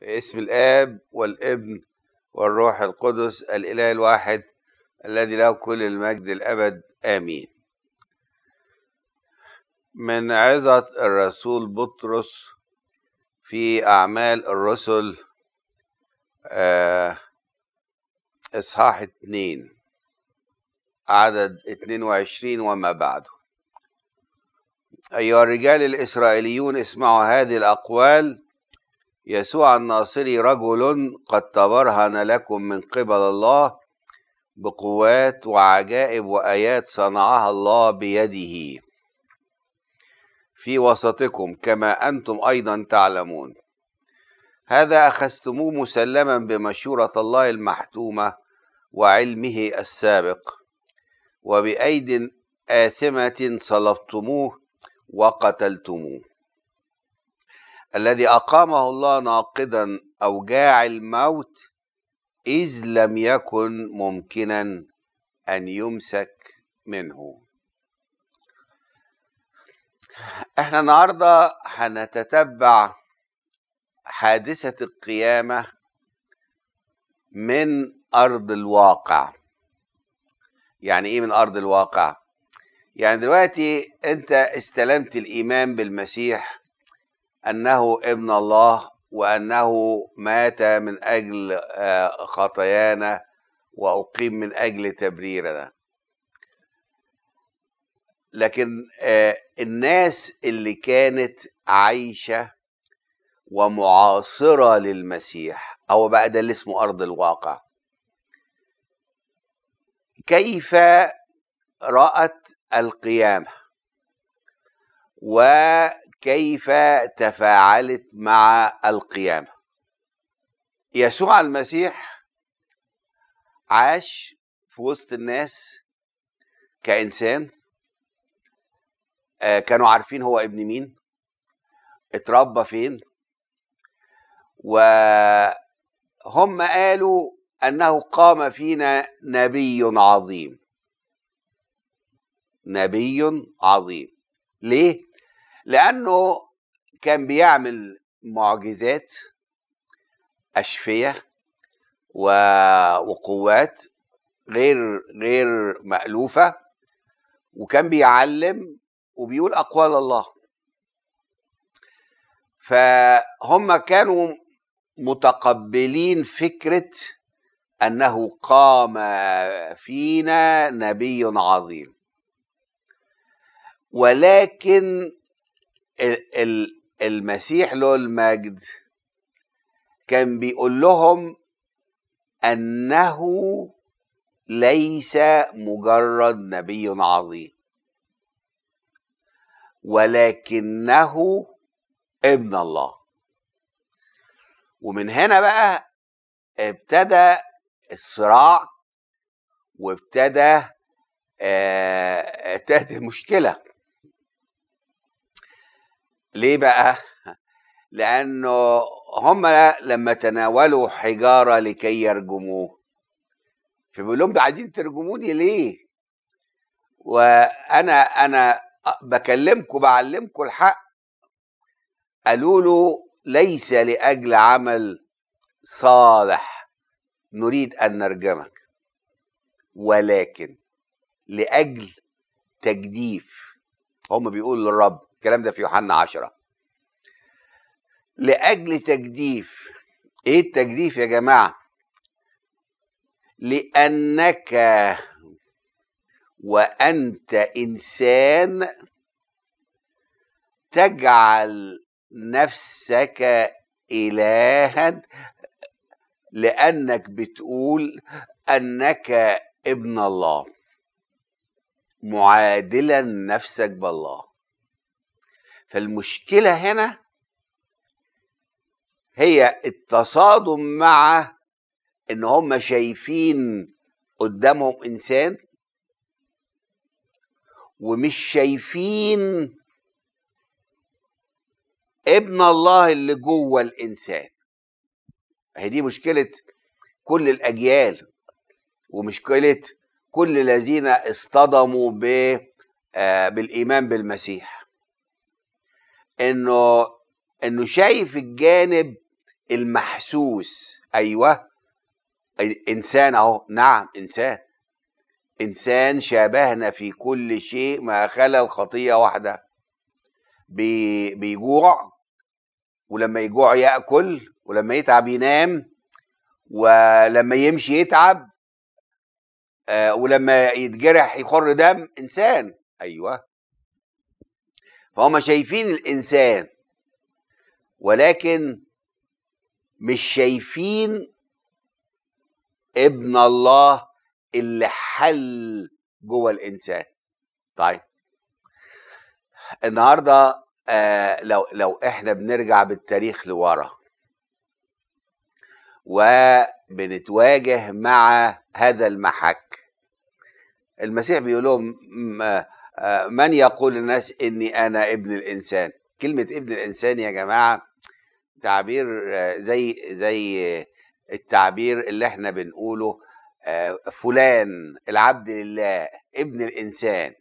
باسم الاب والابن والروح القدس الاله الواحد الذي له كل المجد الابد امين من عظه الرسول بطرس في اعمال الرسل آه، اصحاح اثنين عدد 22 وما بعده أيها الرجال الإسرائيليون اسمعوا هذه الأقوال يسوع الناصري رجل قد تبرهن لكم من قبل الله بقوات وعجائب وآيات صنعها الله بيده في وسطكم كما أنتم أيضا تعلمون هذا أخذتموه مسلما بمشورة الله المحتومة وعلمه السابق وبأيد آثمة صلبتموه وقتلتموه الذي أقامه الله ناقضا أوجاع الموت إذ لم يكن ممكنا أن يمسك منه احنا النهارده هنتتبع حادثة القيامة من أرض الواقع يعني إيه من أرض الواقع؟ يعني دلوقتي أنت استلمت الإيمان بالمسيح انه ابن الله وانه مات من اجل آه، خطايانا واقيم من اجل تبريرنا لكن آه، الناس اللي كانت عايشه ومعاصره للمسيح او بقى ده اللي اسمه ارض الواقع كيف رأت القيامة و كيف تفاعلت مع القيامه يسوع المسيح عاش في وسط الناس كانسان آه، كانوا عارفين هو ابن مين اتربى فين وهم قالوا انه قام فينا نبي عظيم نبي عظيم ليه لأنه كان بيعمل معجزات أشفية وقوات غير غير مألوفة وكان بيعلم وبيقول أقوال الله فهم كانوا متقبلين فكرة أنه قام فينا نبي عظيم ولكن المسيح له المجد كان بيقول لهم انه ليس مجرد نبي عظيم ولكنه ابن الله ومن هنا بقى ابتدى الصراع وابتدى آه، ابتدت المشكله ليه بقى لانه هم لما تناولوا حجاره لكي يرجموه فبيقول لهم عايزين ترجموني ليه وانا انا بكلمكم بعلمكم الحق قالوا له ليس لاجل عمل صالح نريد ان نرجمك ولكن لاجل تجديف هم بيقولوا للرب الكلام ده في يوحنا عشرة لأجل تجديف إيه التجديف يا جماعة لأنك وأنت إنسان تجعل نفسك إلها لأنك بتقول أنك ابن الله معادلا نفسك بالله فالمشكله هنا هي التصادم مع ان هم شايفين قدامهم انسان ومش شايفين ابن الله اللي جوه الانسان هي دي مشكله كل الاجيال ومشكله كل الذين اصطدموا آه، بالايمان بالمسيح انه انه شايف الجانب المحسوس ايوه انسان اهو نعم انسان انسان شابهنا في كل شيء ما خلا الخطيه واحده بي بيجوع ولما يجوع ياكل ولما يتعب ينام ولما يمشي يتعب آه، ولما يتجرح يخر دم انسان ايوه فهم شايفين الانسان ولكن مش شايفين ابن الله اللي حل جوه الانسان طيب النهارده آه لو لو احنا بنرجع بالتاريخ لورا وبنتواجه مع هذا المحك المسيح بيقول لهم آه، من يقول للناس اني انا ابن الانسان كلمه ابن الانسان يا جماعه تعبير آه، زي زي التعبير اللي احنا بنقوله آه، فلان العبد لله ابن الانسان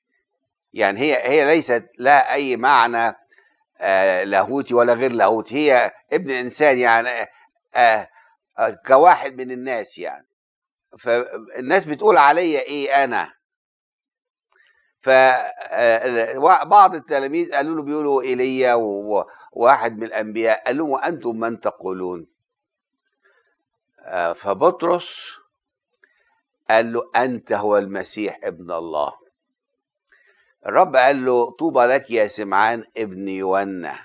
يعني هي هي ليست لها اي معنى لاهوتي ولا غير لاهوتي هي ابن انسان يعني كواحد من الناس يعني فالناس بتقول عليا ايه انا فبعض التلاميذ قالوا له بيقولوا ايليا وواحد من الانبياء قال لهم وانتم من تقولون فبطرس قال له انت هو المسيح ابن الله الرب قال له طوبى لك يا سمعان ابن يونا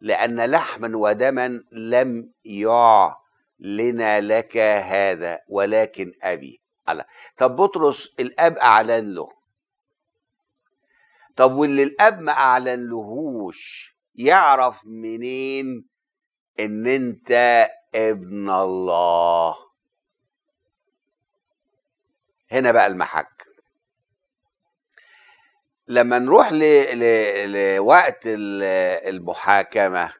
لان لحما ودما لم يعلن لك هذا ولكن ابي الله طب بطرس الاب اعلن له طب واللي الاب ما اعلنلهوش يعرف منين ان انت ابن الله هنا بقى المحك لما نروح ل... ل... لوقت المحاكمه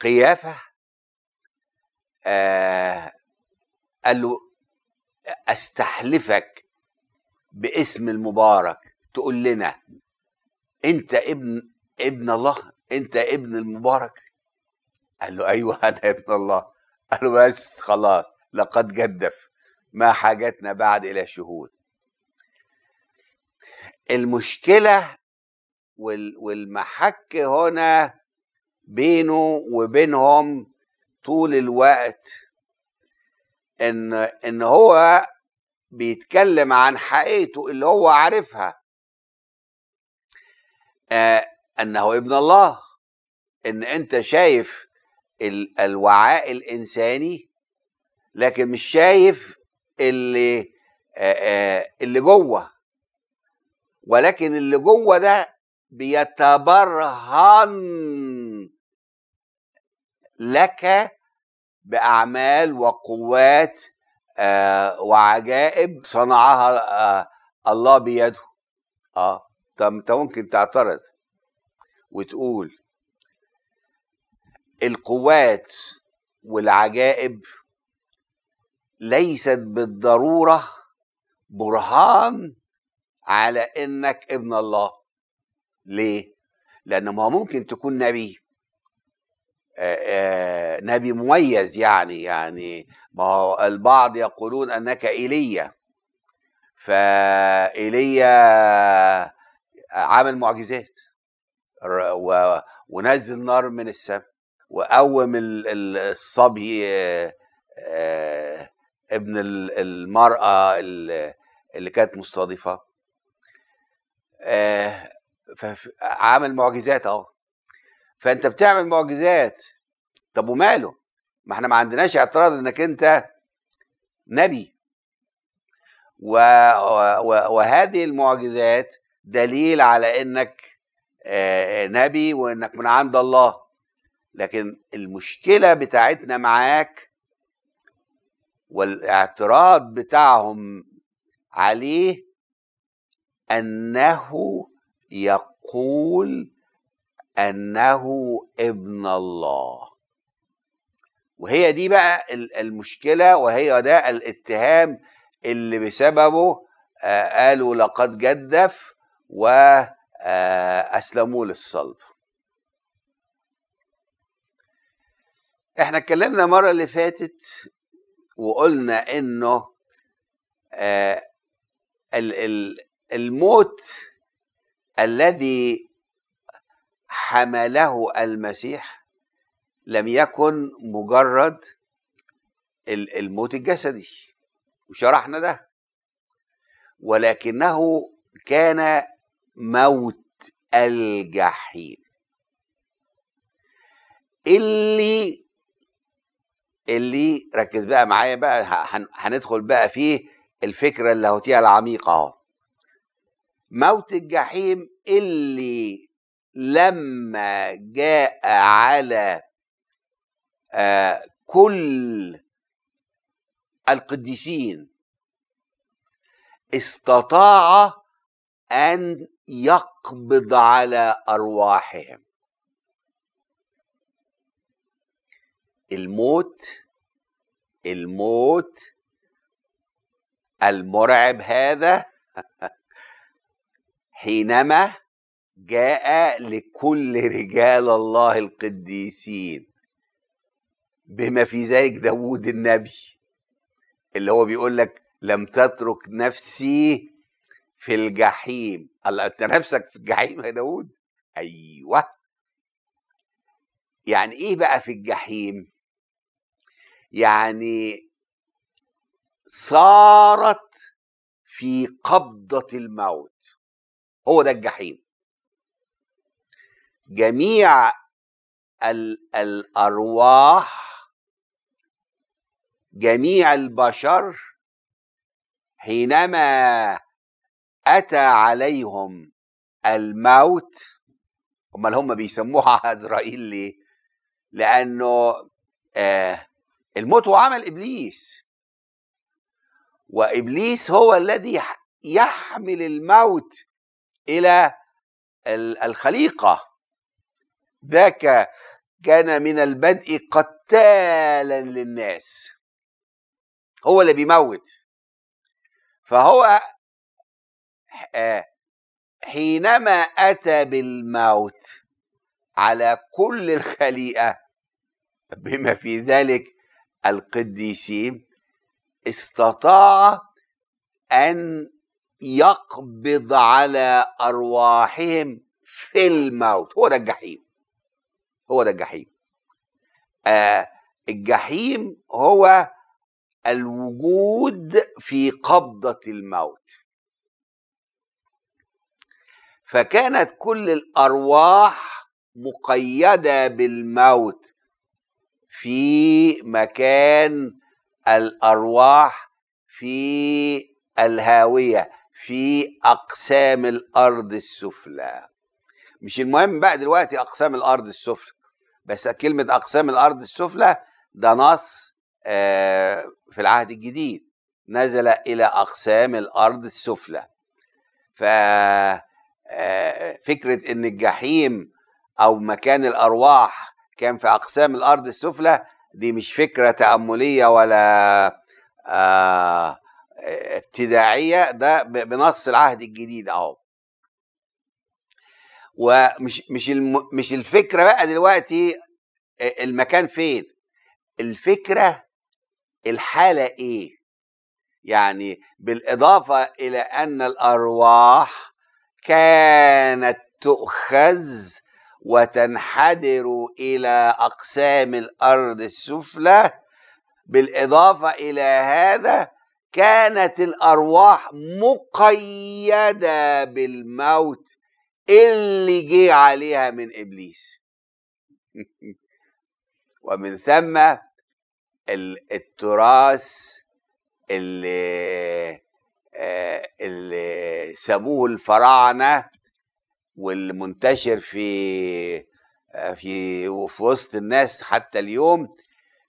قيافه آه قال له استحلفك باسم المبارك تقول لنا انت ابن ابن الله انت ابن المبارك قال له ايوه انا ابن الله قال له بس خلاص لقد جدف ما حاجتنا بعد الى شهود المشكله والمحك هنا بينه وبينهم طول الوقت ان ان هو بيتكلم عن حقيقته اللي هو عارفها آه انه ابن الله ان انت شايف الوعاء الانساني لكن مش شايف اللي آه آه اللي جوه ولكن اللي جوه ده بيتبرهن لك باعمال وقوات آه، وعجائب صنعها آه، الله بيده اه طب انت ممكن تعترض وتقول القوات والعجائب ليست بالضروره برهان على انك ابن الله ليه لان ما ممكن تكون نبي آآ آه، آآ نبي مميز يعني يعني ما هو البعض يقولون انك ايليا فايليا عمل معجزات ونزل نار من السماء وقوم الصبي آه، ابن المرأة اللي كانت مستضيفة آه، عامل معجزات اهو فانت بتعمل معجزات طب وماله ما احنا ما عندناش اعتراض انك انت نبي و... و... وهذه المعجزات دليل على انك آه، نبي وانك من عند الله لكن المشكله بتاعتنا معاك والاعتراض بتاعهم عليه انه يقول انه ابن الله وهي دي بقى المشكله وهي ده الاتهام اللي بسببه قالوا لقد جدف واسلموا للصلب احنا اتكلمنا المره اللي فاتت وقلنا انه الموت الذي حمله المسيح لم يكن مجرد الموت الجسدي وشرحنا ده ولكنه كان موت الجحيم اللي اللي ركز بقى معايا بقى هندخل بقى في الفكره اللاهوتيه العميقه اهو موت الجحيم اللي لما جاء على آه، كل القديسين استطاع ان يقبض على ارواحهم الموت الموت المرعب هذا حينما جاء لكل رجال الله القديسين بما في ذلك داوود النبي اللي هو بيقول لك لم تترك نفسي في الجحيم الله انت نفسك في الجحيم يا داوود ايوه يعني ايه بقى في الجحيم يعني صارت في قبضه الموت هو ده الجحيم جميع الارواح جميع البشر حينما أتى عليهم الموت اللي هم بيسموها عزرائيل ليه؟ لأنه آه الموت هو عمل إبليس وإبليس هو الذي يحمل الموت إلى الخليقة ذاك كان من البدء قتالا للناس هو اللي بيموت فهو آه، حينما أتى بالموت على كل الخليقة بما في ذلك القديسين استطاع أن يقبض على أرواحهم في الموت هو ده الجحيم هو ده الجحيم آه الجحيم هو الوجود في قبضه الموت فكانت كل الارواح مقيده بالموت في مكان الارواح في الهاويه في اقسام الارض السفلى مش المهم بقى دلوقتي اقسام الارض السفلى بس كلمه اقسام الارض السفلى ده نص آه، في العهد الجديد نزل إلى أقسام الأرض السفلى ففكرة آه، إن الجحيم أو مكان الأرواح كان في أقسام الأرض السفلى دي مش فكرة تأملية ولا آه، ابتداعية ده بنص العهد الجديد أهو ومش مش الم... مش الفكره بقى دلوقتي المكان فين الفكره الحالة إيه؟ يعني بالإضافة إلى أن الأرواح كانت تؤخذ وتنحدر إلى أقسام الأرض السفلى بالإضافة إلى هذا كانت الأرواح مقيدة بالموت اللي جه عليها من إبليس ومن ثم التراث اللي آه، اللي سابوه الفراعنه والمنتشر في آه، في وفي وسط الناس حتى اليوم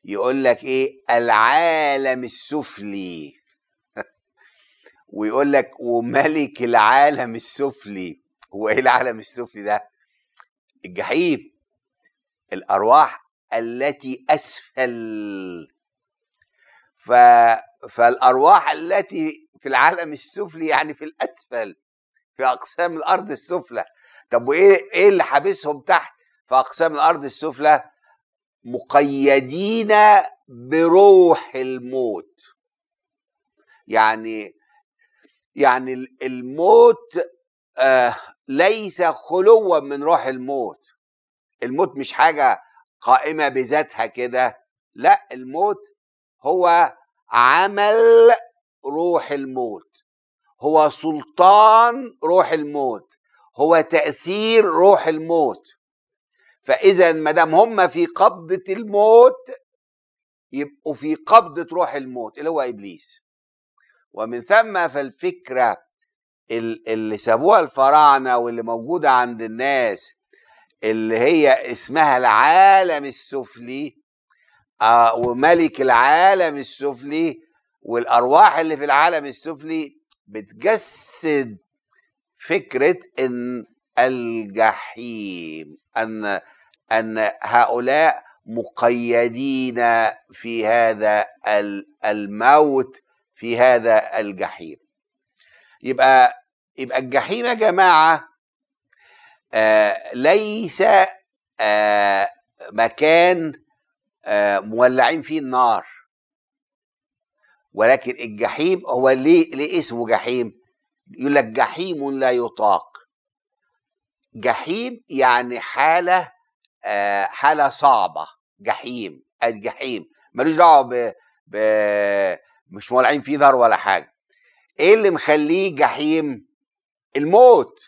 يقول لك ايه العالم السفلي ويقول لك وملك العالم السفلي هو ايه العالم السفلي ده الجحيم الارواح التي اسفل ف... فالارواح التي في العالم السفلي يعني في الاسفل في اقسام الارض السفلى طب وايه ايه اللي حابسهم تحت في اقسام الارض السفلى مقيدين بروح الموت يعني يعني الموت آه ليس خلوا من روح الموت الموت مش حاجه قائمه بذاتها كده لا الموت هو عمل روح الموت هو سلطان روح الموت هو تاثير روح الموت فاذا ما دام هم في قبضه الموت يبقوا في قبضه روح الموت اللي هو ابليس ومن ثم فالفكره اللي سابوها الفراعنه واللي موجوده عند الناس اللي هي اسمها العالم السفلي آه وملك العالم السفلي والارواح اللي في العالم السفلي بتجسد فكره ان الجحيم ان ان هؤلاء مقيدين في هذا الموت في هذا الجحيم يبقى يبقى الجحيم يا جماعه آه، ليس آه، مكان آه، مولعين فيه النار ولكن الجحيم هو ليه ليه اسمه جحيم؟ يقول لك جحيم لا يطاق جحيم يعني حاله آه حاله صعبه جحيم الجحيم ملوش دعوه ب مش مولعين فيه نار ولا حاجه ايه اللي مخليه جحيم الموت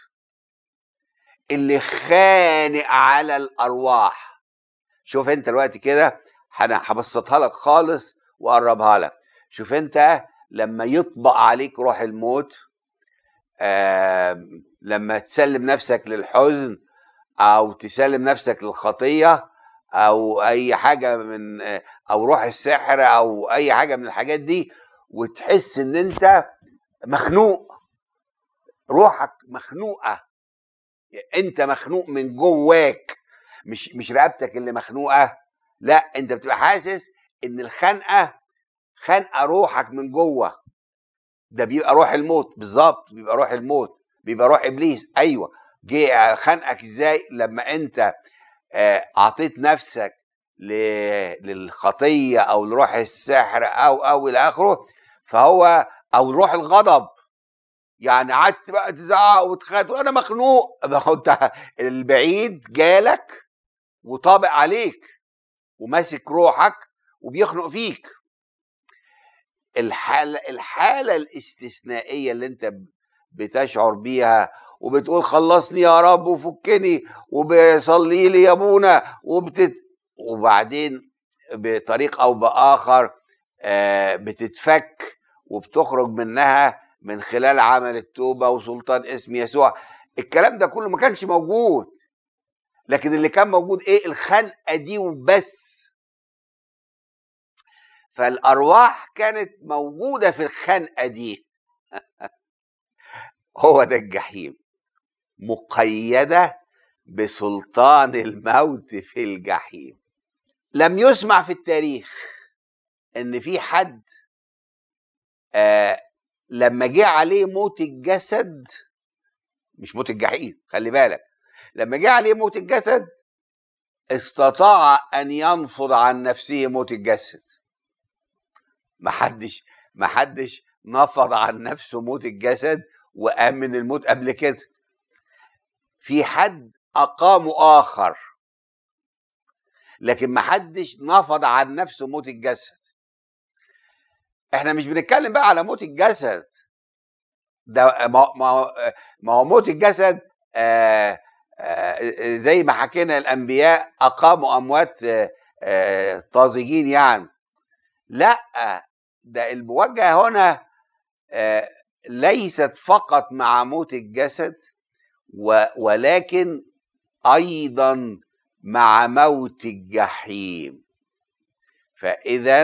اللي خانق على الارواح شوف انت دلوقتي كده انا هبسطها لك خالص واقربها لك شوف انت لما يطبق عليك روح الموت آه لما تسلم نفسك للحزن او تسلم نفسك للخطيه او اي حاجه من او روح السحر او اي حاجه من الحاجات دي وتحس ان انت مخنوق روحك مخنوقه انت مخنوق من جواك مش مش رقبتك اللي مخنوقه لا انت بتبقى حاسس ان الخنقه خانقه روحك من جوه ده بيبقى روح الموت بالظبط بيبقى روح الموت بيبقى روح ابليس ايوه جه خانقك ازاي لما انت اعطيت آه، نفسك للخطيه او لروح السحر او او الى اخره فهو او روح الغضب يعني قعدت بقى تزعق وتخاد وانا مخنوق ما هو انت البعيد جالك وطابق عليك وماسك روحك وبيخنق فيك الحالة, الحالة الاستثنائية اللي انت بتشعر بيها وبتقول خلصني يا رب وفكني وبيصلي لي يا ابونا وبتت وبعدين بطريق او باخر آه، بتتفك وبتخرج منها من خلال عمل التوبه وسلطان اسم يسوع الكلام ده كله ما كانش موجود لكن اللي كان موجود ايه الخنقه دي وبس فالارواح كانت موجوده في الخنقه دي هو ده الجحيم مقيده بسلطان الموت في الجحيم لم يسمع في التاريخ ان في حد آه لما جه عليه موت الجسد مش موت الجحيم خلي بالك لما جه عليه موت الجسد استطاع ان ينفض عن نفسه موت الجسد محدش محدش نفض عن نفسه موت الجسد وقام من الموت قبل كده في حد اقامه اخر لكن محدش نفض عن نفسه موت الجسد احنا مش بنتكلم بقى على موت الجسد ده ما هو موت الجسد آآ آه، آآ آه، زي ما حكينا الانبياء اقاموا اموات آه، طازجين يعني لا ده الموجه هنا ليست فقط مع موت الجسد ولكن ايضا مع موت الجحيم فاذا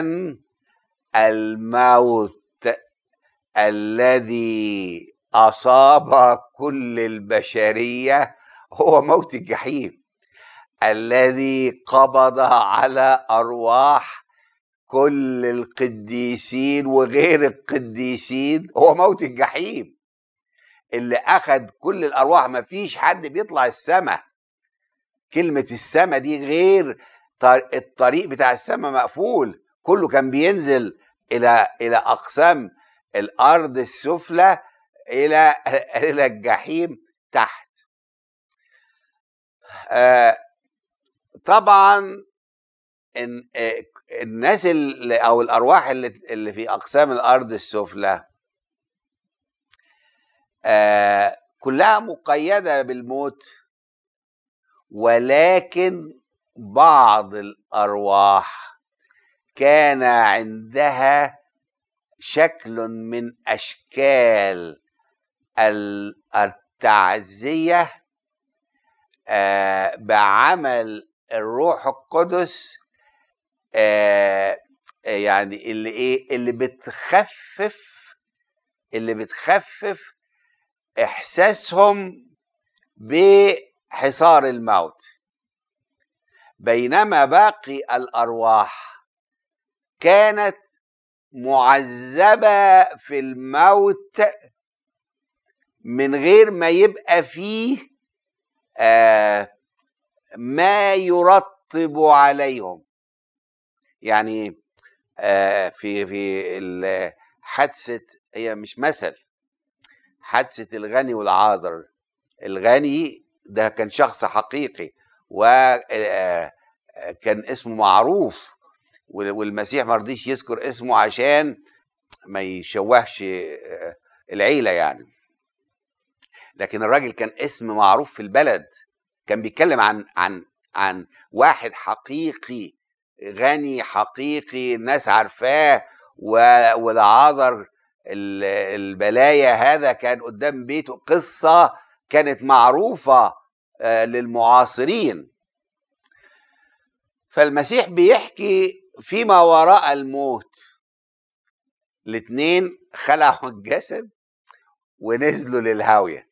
الموت الذي اصاب كل البشريه هو موت الجحيم الذي قبض على ارواح كل القديسين وغير القديسين هو موت الجحيم اللي اخذ كل الارواح ما فيش حد بيطلع السماء كلمه السماء دي غير الطريق بتاع السماء مقفول كله كان بينزل الى الى اقسام الارض السفلى الى الى الجحيم تحت آه، طبعا آه، الناس اللي او الارواح اللي, اللي في اقسام الارض السفلى آه، كلها مقيده بالموت ولكن بعض الارواح كان عندها شكل من اشكال التعزيه آه، بعمل الروح القدس آه، يعني اللي ايه اللي بتخفف اللي بتخفف احساسهم بحصار الموت بينما باقي الارواح كانت معذبة في الموت من غير ما يبقى فيه آه ما يرطب عليهم يعني آه في في حادثة هي مش مثل حادثة الغني والعاذر الغني ده كان شخص حقيقي وكان آه، آه، اسمه معروف والمسيح ما رضيش يذكر اسمه عشان ما يشوهش آه، العيله يعني لكن الراجل كان اسم معروف في البلد كان بيتكلم عن عن عن واحد حقيقي غني حقيقي الناس عارفاه والعذر البلايا هذا كان قدام بيته قصة كانت معروفة آه، للمعاصرين فالمسيح بيحكي فيما وراء الموت الاثنين خلعوا الجسد ونزلوا للهاوية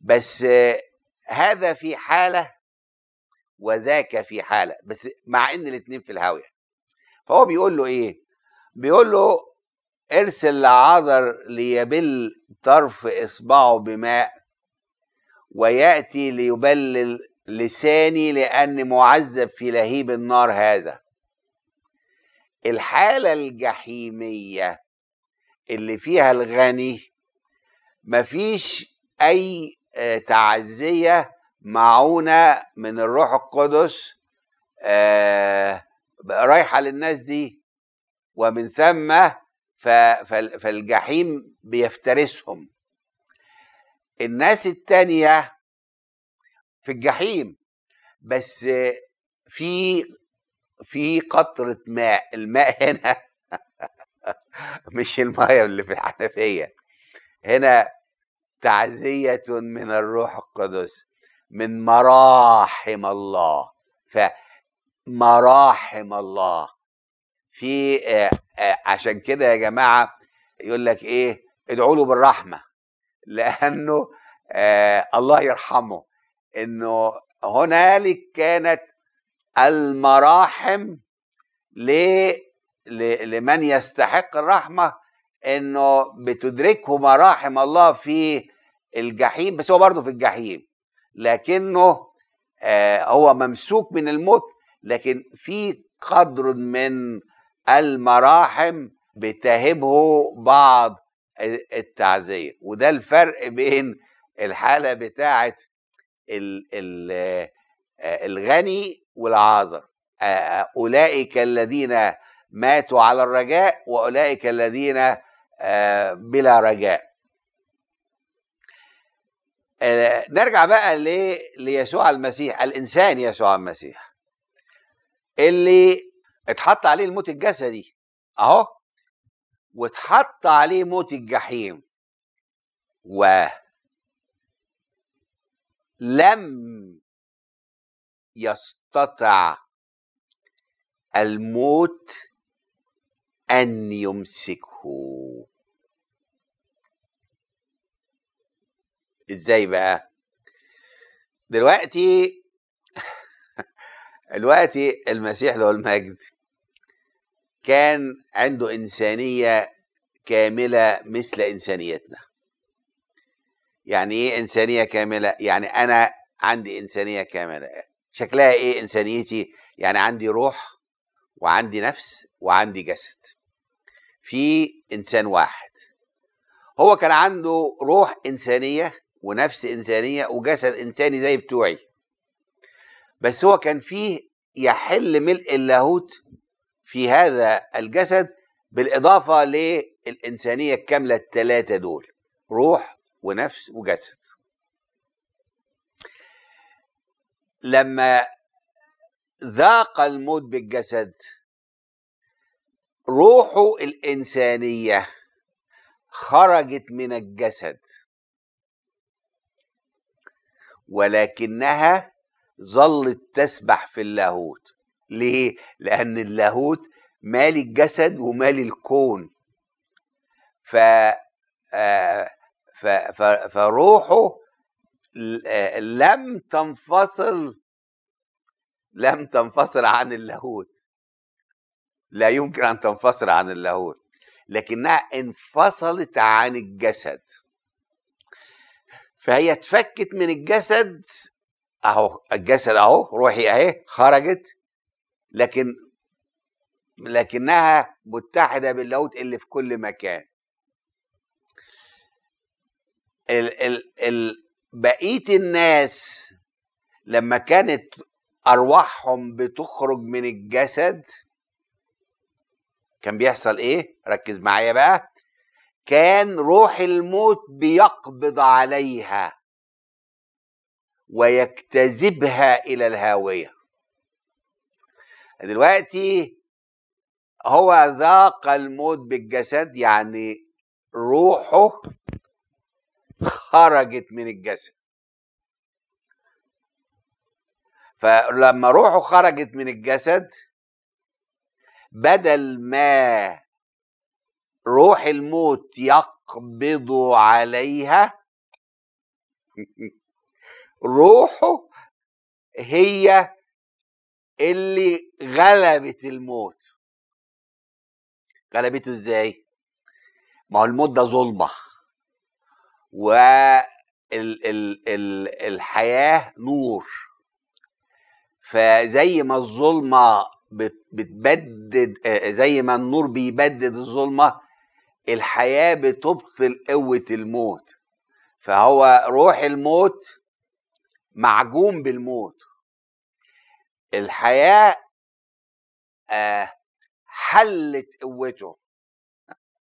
بس هذا في حالة وذاك في حالة بس مع ان الاثنين في الهاوية فهو بيقول له ايه بيقول له ارسل لعذر ليبل طرف اصبعه بماء وياتي ليبلل لساني لاني معذب في لهيب النار هذا الحالة الجحيمية اللي فيها الغني مفيش أي آه، تعزية معونة من الروح القدس آه، رايحة للناس دي ومن ثم فالجحيم بيفترسهم الناس التانية في الجحيم بس في في قطرة ماء الماء هنا مش الماية اللي في الحنفية هنا تعزية من الروح القدس من مراحم الله فمراحم الله في عشان كده يا جماعة يقول لك ايه ادعوا له بالرحمة لأنه الله يرحمه انه هنالك كانت المراحم لمن يستحق الرحمه انه بتدركه مراحم الله في الجحيم بس هو برضه في الجحيم لكنه آه هو ممسوك من الموت لكن في قدر من المراحم بتهبه بعض التعزيه وده الفرق بين الحاله بتاعه آه، الغني والعازر أولئك الذين ماتوا على الرجاء وأولئك الذين آه، بلا رجاء آه، نرجع بقى ليسوع المسيح الإنسان يسوع المسيح اللي اتحط عليه الموت الجسدي أهو واتحط عليه موت الجحيم و لم يستطع الموت ان يمسكه ازاي بقى دلوقتي دلوقتي المسيح له المجد كان عنده انسانيه كامله مثل انسانيتنا يعني ايه انسانيه كامله يعني انا عندي انسانيه كامله شكلها ايه انسانيتي يعني عندي روح وعندي نفس وعندي جسد في انسان واحد هو كان عنده روح انسانيه ونفس انسانيه وجسد انساني زي بتوعي بس هو كان فيه يحل ملء اللاهوت في هذا الجسد بالاضافه للانسانيه الكامله الثلاثه دول روح ونفس وجسد لما ذاق الموت بالجسد روحه الانسانيه خرجت من الجسد ولكنها ظلت تسبح في اللاهوت ليه لان اللاهوت مال الجسد ومال الكون ف... آه، ف... ف... فروحه لم تنفصل لم تنفصل عن اللاهوت لا يمكن ان تنفصل عن اللاهوت لكنها انفصلت عن الجسد فهي اتفكت من الجسد اهو الجسد اهو روحي اهي خرجت لكن لكنها متحده باللاهوت اللي في كل مكان ال ال ال بقيه الناس لما كانت ارواحهم بتخرج من الجسد كان بيحصل ايه ركز معايا بقى كان روح الموت بيقبض عليها ويكتذبها الى الهاويه دلوقتي هو ذاق الموت بالجسد يعني روحه خرجت من الجسد فلما روحه خرجت من الجسد بدل ما روح الموت يقبض عليها روحه هي اللي غلبت الموت غلبته ازاي ما هو الموت ده ظلمه والحياه نور فزي ما الظلمه بتبدد زي ما النور بيبدد الظلمه الحياه بتبطل قوه الموت فهو روح الموت معجون بالموت الحياه حلت قوته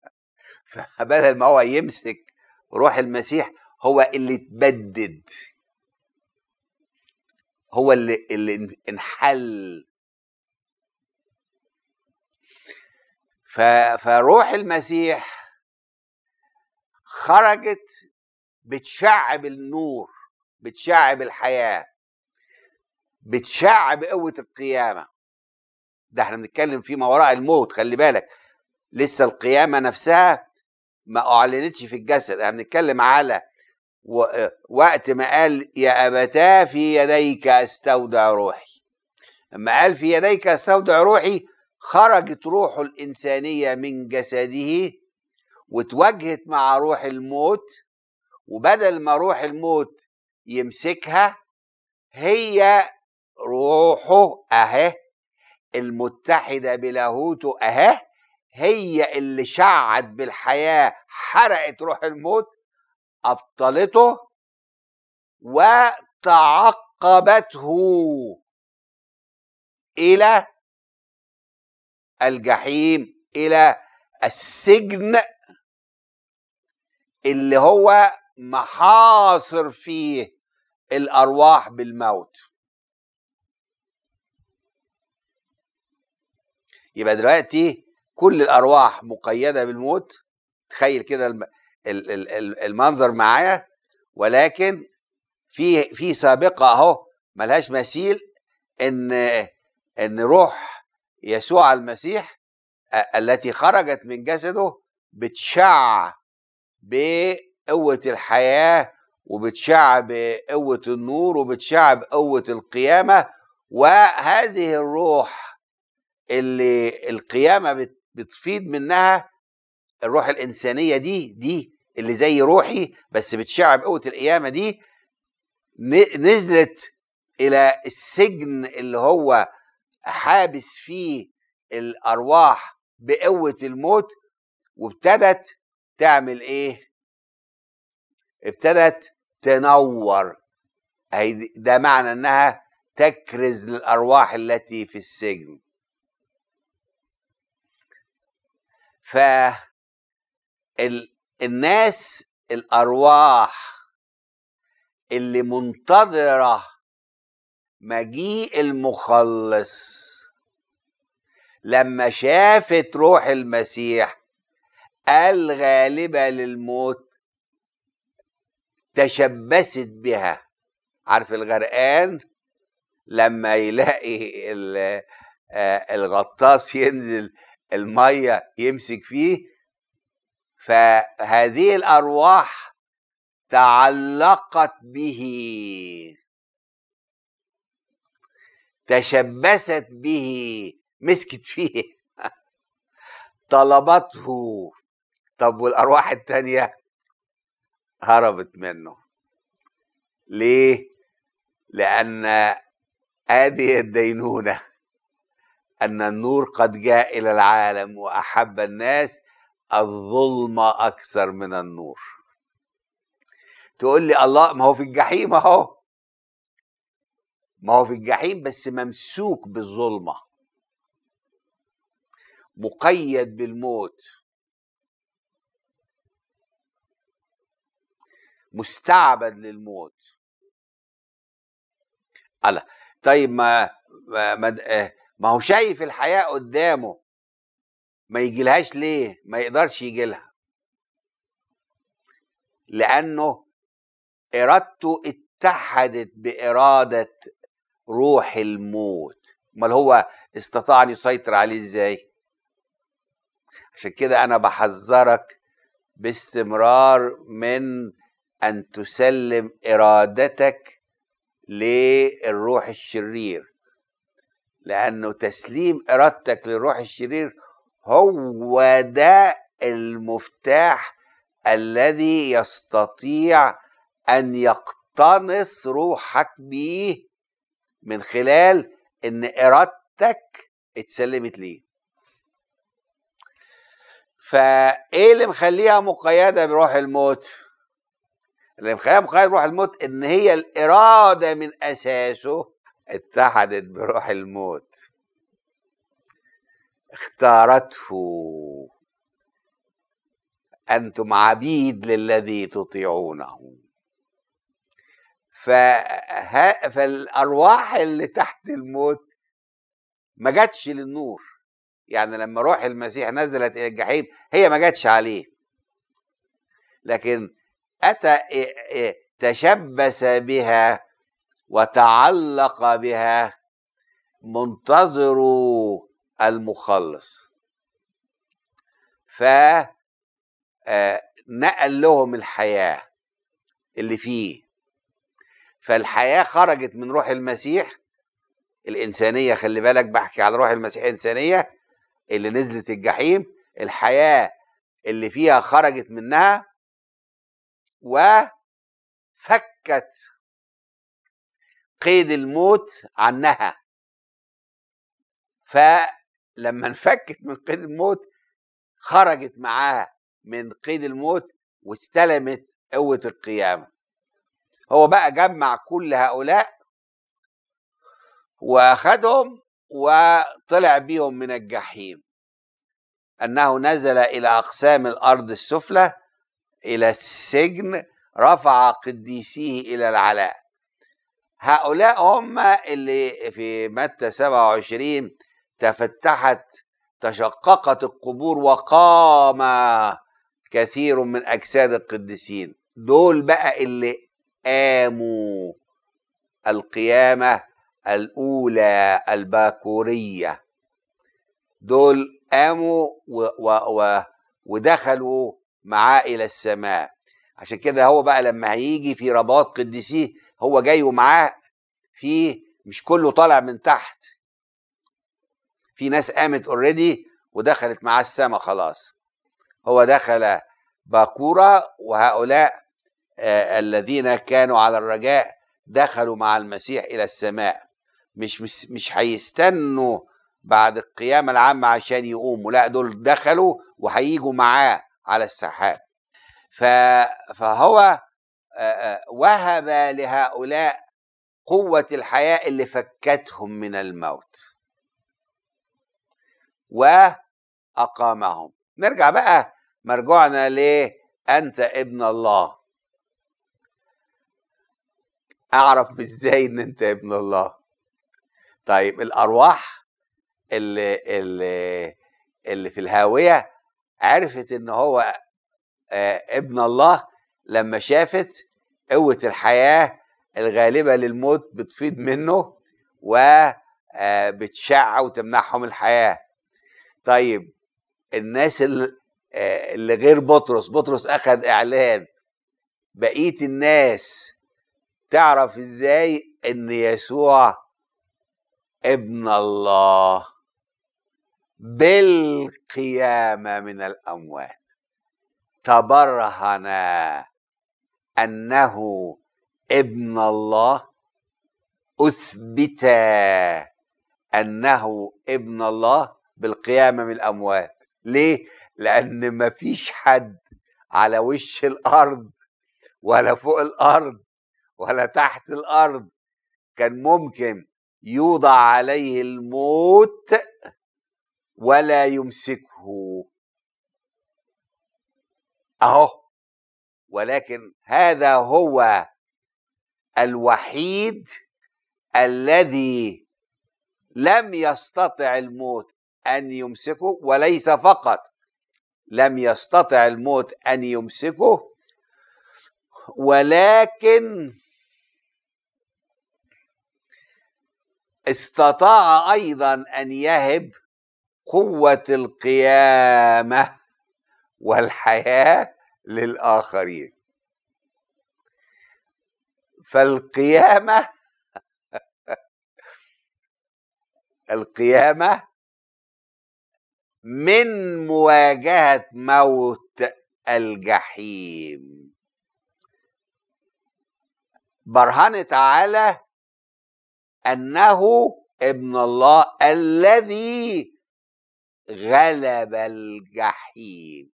فبدل ما هو يمسك روح المسيح هو اللي اتبدد هو اللي, اللي انحل فروح المسيح خرجت بتشعب النور بتشعب الحياه بتشعب قوه القيامه ده احنا بنتكلم في ما وراء الموت خلي بالك لسه القيامه نفسها ما اعلنتش في الجسد احنا بنتكلم على وقت ما قال يا ابتاه في يديك استودع روحي لما قال في يديك استودع روحي خرجت روحه الانسانيه من جسده وتوجهت مع روح الموت وبدل ما روح الموت يمسكها هي روحه اهي المتحده بلاهوته اهي هي اللي شعت بالحياه حرقت روح الموت ابطلته وتعقبته الى الجحيم الى السجن اللي هو محاصر فيه الارواح بالموت يبقى دلوقتي كل الارواح مقيده بالموت تخيل كده المنظر معايا ولكن في في سابقه اهو ملهاش مثيل ان ان روح يسوع المسيح التي خرجت من جسده بتشع بقوه الحياه وبتشع بقوه النور وبتشع بقوه القيامه وهذه الروح اللي القيامه بت بتفيض منها الروح الانسانيه دي دي اللي زي روحي بس بتشع بقوه القيامه دي نزلت الى السجن اللي هو حابس فيه الارواح بقوه الموت وابتدت تعمل ايه ابتدت تنور ده معنى انها تكرز للارواح التي في السجن ف الناس الارواح اللي منتظره مجيء المخلص لما شافت روح المسيح الغالبه للموت تشبثت بها عارف الغرقان لما يلاقي آه، الغطاس ينزل الميه يمسك فيه فهذه الارواح تعلقت به تشبثت به مسكت فيه طلبته طب والارواح التانيه هربت منه ليه لان هذه الدينونه أن النور قد جاء إلى العالم وأحب الناس الظلمة أكثر من النور تقول لي الله ما هو في الجحيم أهو ما هو في الجحيم بس ممسوك بالظلمة مقيد بالموت مستعبد للموت الله طيب ما, ما, ما ما هو شايف الحياه قدامه ما يجيلهاش ليه ما يقدرش يجيلها لانه ارادته اتحدت باراده روح الموت امال هو استطاع ان يسيطر عليه ازاي عشان كده انا بحذرك باستمرار من ان تسلم ارادتك للروح الشرير لأنه تسليم إرادتك للروح الشرير هو ده المفتاح الذي يستطيع أن يقتنص روحك بيه من خلال إن إرادتك اتسلمت ليه فايه اللي مخليها مقيده بروح الموت اللي مخليها مقيده بروح الموت ان هي الاراده من اساسه اتحدت بروح الموت اختارته انتم عبيد للذي تطيعونه فه... فالارواح اللي تحت الموت ما جاتش للنور يعني لما روح المسيح نزلت الى الجحيم هي ما جاتش عليه لكن اتى تشبث بها وتعلق بها منتظر المخلص فنقل آه، لهم الحياة اللي فيه فالحياة خرجت من روح المسيح الإنسانية خلي بالك بحكي على روح المسيح الإنسانية اللي نزلت الجحيم الحياة اللي فيها خرجت منها وفكت قيد الموت عنها فلما انفكت من قيد الموت خرجت معاها من قيد الموت واستلمت قوة القيامة هو بقى جمع كل هؤلاء واخدهم وطلع بيهم من الجحيم انه نزل الى اقسام الارض السفلى الى السجن رفع قديسيه الى العلاء هؤلاء هم اللي في متى 27 تفتحت تشققت القبور وقام كثير من أجساد القديسين دول بقى اللي قاموا القيامة الأولى الباكورية دول قاموا و و و ودخلوا معاه إلى السماء عشان كده هو بقى لما هيجي في رباط قديسيه هو جاي ومعاه في مش كله طالع من تحت في ناس قامت اوريدي ودخلت معاه السما خلاص هو دخل باكورة وهؤلاء آه الذين كانوا على الرجاء دخلوا مع المسيح إلى السماء مش مش, مش هيستنوا بعد القيامة العامة عشان يقوموا لا دول دخلوا وهيجوا معاه على السحاب فهو وهب لهؤلاء قوة الحياة اللي فكتهم من الموت وأقامهم نرجع بقى مرجعنا ليه أنت ابن الله أعرف إزاي إن أنت ابن الله طيب الأرواح اللي, اللي, اللي في الهاوية عرفت إن هو ابن الله لما شافت قوة الحياة الغالبة للموت بتفيض منه وبتشع آه، وتمنحهم الحياة طيب الناس آه، اللي غير بطرس بطرس أخذ إعلان بقية الناس تعرف إزاي إن يسوع ابن الله بالقيامة من الأموات تبرهن انه ابن الله اثبت انه ابن الله بالقيامه من الاموات ليه لان مفيش حد على وش الارض ولا فوق الارض ولا تحت الارض كان ممكن يوضع عليه الموت ولا يمسكه اهو ولكن هذا هو الوحيد الذي لم يستطع الموت ان يمسكه وليس فقط لم يستطع الموت ان يمسكه ولكن استطاع ايضا ان يهب قوه القيامه والحياه للآخرين فالقيامة القيامة من مواجهة موت الجحيم برهنت على أنه ابن الله الذي غلب الجحيم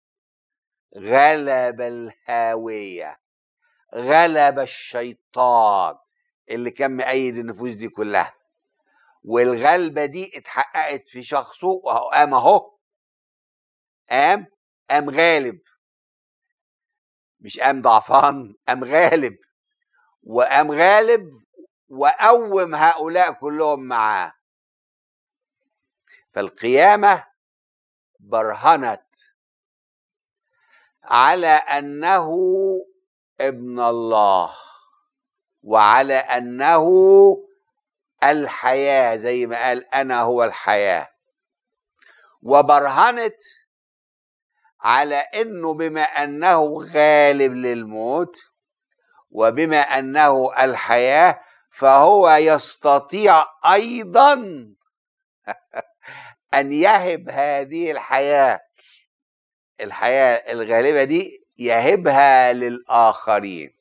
غلب الهاويه غلب الشيطان اللي كان مأيد النفوس دي كلها والغلبه دي اتحققت في شخصه وقام اهو قام قام غالب مش قام ضعفان قام غالب وقام غالب وقوم هؤلاء كلهم معاه فالقيامه برهنت على انه ابن الله وعلى انه الحياه زي ما قال انا هو الحياه وبرهنت على انه بما انه غالب للموت وبما انه الحياه فهو يستطيع ايضا ان يهب هذه الحياه الحياه الغالبه دي يهبها للاخرين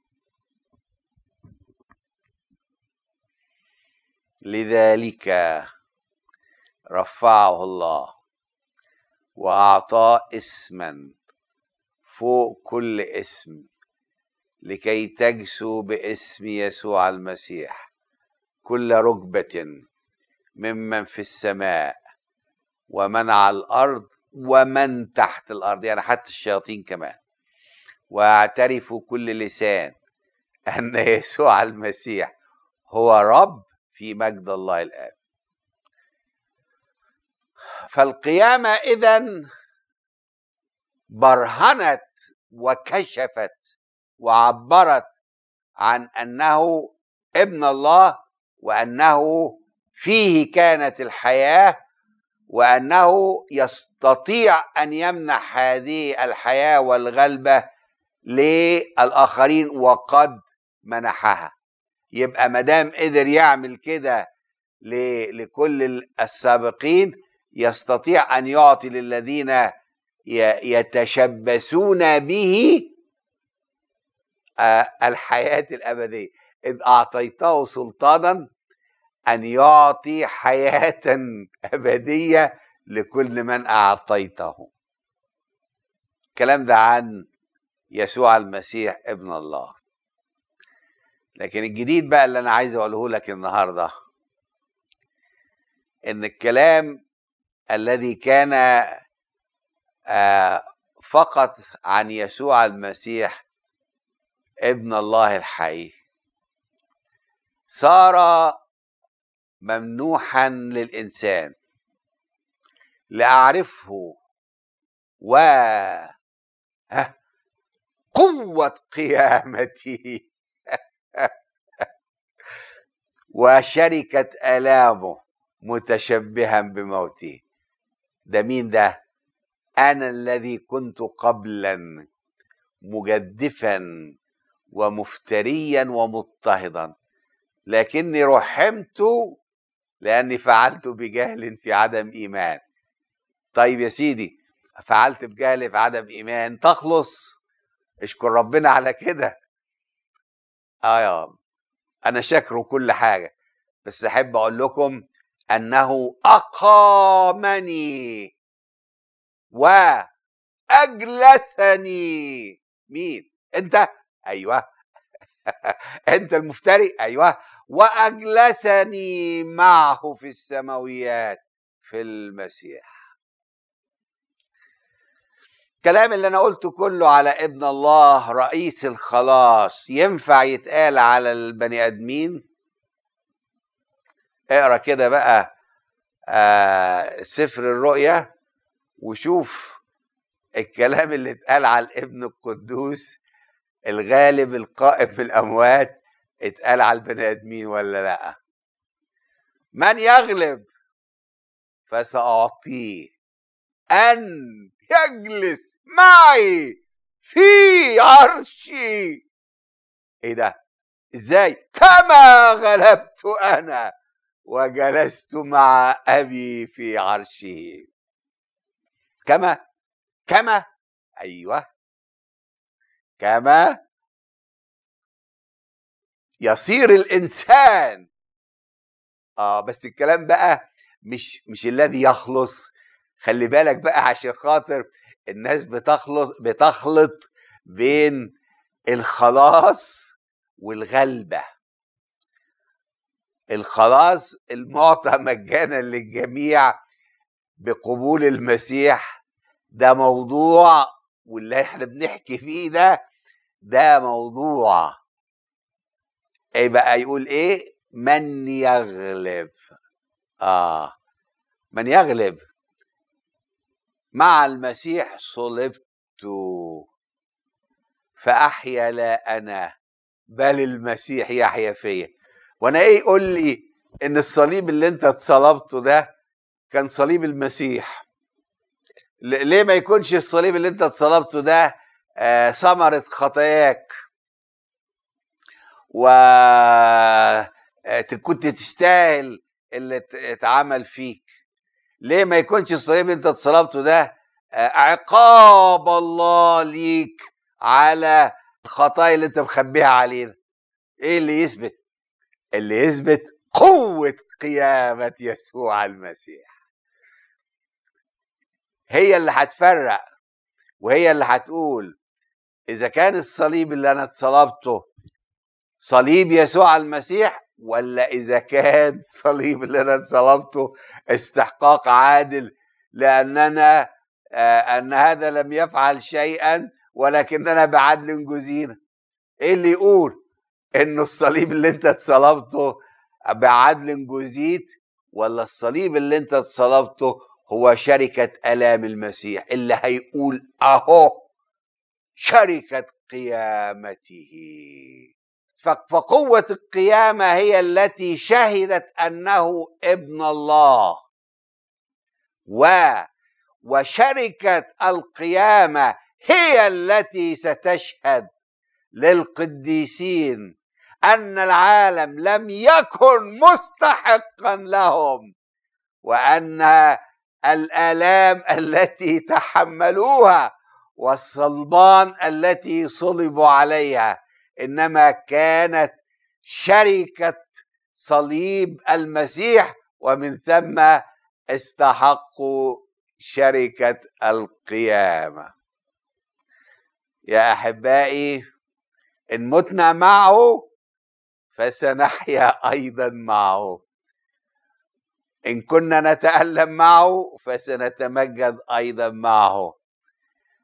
لذلك رفعه الله واعطاه اسما فوق كل اسم لكي تجسو باسم يسوع المسيح كل ركبه ممن في السماء ومن على الارض ومن تحت الارض يعني حتى الشياطين كمان واعترف كل لسان ان يسوع المسيح هو رب في مجد الله الاب فالقيامه اذا برهنت وكشفت وعبرت عن انه ابن الله وانه فيه كانت الحياه وانه يستطيع ان يمنح هذه الحياه والغلبه للاخرين وقد منحها يبقى ما دام قدر يعمل كده لكل السابقين يستطيع ان يعطي للذين يتشبثون به آه، الحياه الابديه اذ اعطيته سلطانا ان يعطي حياه ابديه لكل من اعطيته الكلام ده عن يسوع المسيح ابن الله لكن الجديد بقى اللي انا عايز اقوله لك النهارده ان الكلام الذي كان آه، فقط عن يسوع المسيح ابن الله الحقيقي صار ممنوحا للإنسان لأعرفه و قوة قيامته وشركة آلامه متشبها بموته ده مين ده؟ أنا الذي كنت قبلا مجدفا ومفتريا ومضطهدا لكني رحمت لأني فعلت بجهل في عدم إيمان طيب يا سيدي فعلت بجهل في عدم إيمان تخلص اشكر ربنا على كده آه يا أنا شاكره كل حاجة بس أحب أقول لكم أنه أقامني وأجلسني مين؟ أنت؟ أيوه أنت المفتري؟ أيوه واجلسني معه في السماويات في المسيح الكلام اللي انا قلته كله على ابن الله رئيس الخلاص ينفع يتقال على البني ادمين اقرا كده بقى آه سفر الرؤيا وشوف الكلام اللي اتقال على الابن القدوس الغالب القائم في الاموات اتقال على البني ادمين ولا لا من يغلب فساعطيه ان يجلس معي في عرشي ايه ده ازاي كما غلبت انا وجلست مع ابي في عرشه كما كما ايوه كما يصير الانسان اه بس الكلام بقى مش مش الذي يخلص خلي بالك بقى عشان خاطر الناس بتخلط بتخلط بين الخلاص والغلبه الخلاص المعطى مجانا للجميع بقبول المسيح ده موضوع واللي احنا بنحكي فيه ده ده موضوع إيه بقى يقول ايه من يغلب اه من يغلب مع المسيح صلبت فاحيا لا انا بل المسيح يحيا فيا وانا ايه يقول لي ان الصليب اللي انت اتصلبته ده كان صليب المسيح ليه ما يكونش الصليب اللي انت اتصلبته ده آه، ثمرة آه خطاياك وكنت آه، تستاهل اللي اتعمل فيك ليه ما يكونش الصليب اللي انت اتصلبته ده آه، عقاب الله ليك على الخطايا اللي انت مخبيها علينا ايه اللي يثبت اللي يثبت قوة قيامة يسوع المسيح هي اللي هتفرق وهي اللي هتقول إذا كان الصليب اللي أنا اتصلبته صليب يسوع المسيح ولا اذا كان الصليب اللي انا اتصلبته استحقاق عادل لاننا آه ان هذا لم يفعل شيئا ولكننا بعدل جزينا ايه اللي يقول انه الصليب اللي انت اتصلبته بعدل جزيت ولا الصليب اللي انت اتصلبته هو شركة الام المسيح اللي هيقول اهو شركة قيامته فقوة القيامة هي التي شهدت أنه ابن الله و وشركة القيامة هي التي ستشهد للقديسين أن العالم لم يكن مستحقا لهم وأن الآلام التي تحملوها والصلبان التي صلبوا عليها انما كانت شركه صليب المسيح ومن ثم استحقوا شركه القيامه يا احبائي ان متنا معه فسنحيا ايضا معه ان كنا نتالم معه فسنتمجد ايضا معه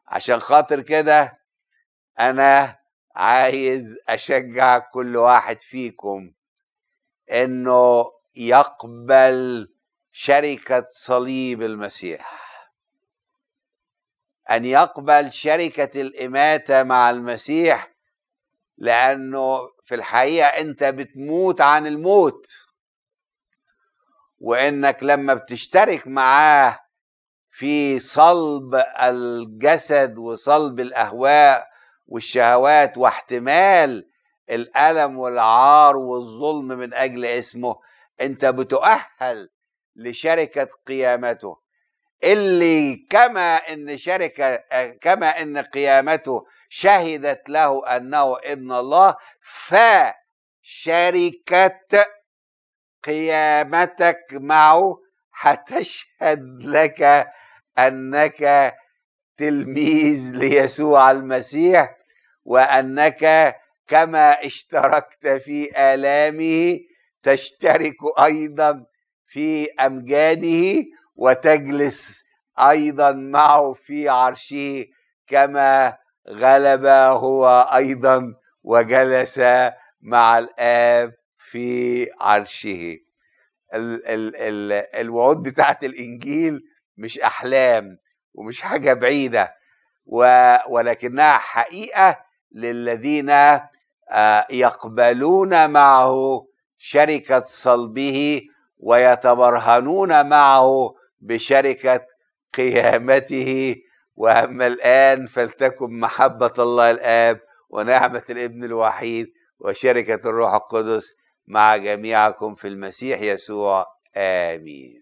عشان خاطر كده انا عايز اشجع كل واحد فيكم انه يقبل شركه صليب المسيح ان يقبل شركه الاماته مع المسيح لانه في الحقيقه انت بتموت عن الموت وانك لما بتشترك معاه في صلب الجسد وصلب الاهواء والشهوات واحتمال الألم والعار والظلم من أجل اسمه أنت بتؤهل لشركة قيامته اللي كما إن شركة كما إن قيامته شهدت له أنه ابن الله فشركة قيامتك معه هتشهد لك أنك تلميذ ليسوع المسيح وانك كما اشتركت في الامه تشترك ايضا في امجاده وتجلس ايضا معه في عرشه كما غلب هو ايضا وجلس مع الاب في عرشه ال- ال- ال- الوعود بتاعت الانجيل مش احلام ومش حاجه بعيده و- ولكنها حقيقه للذين آه، يقبلون معه شركة صلبه ويتبرهنون معه بشركة قيامته وأما الآن فلتكن محبة الله الآب ونعمة الابن الوحيد وشركة الروح القدس مع جميعكم في المسيح يسوع آمين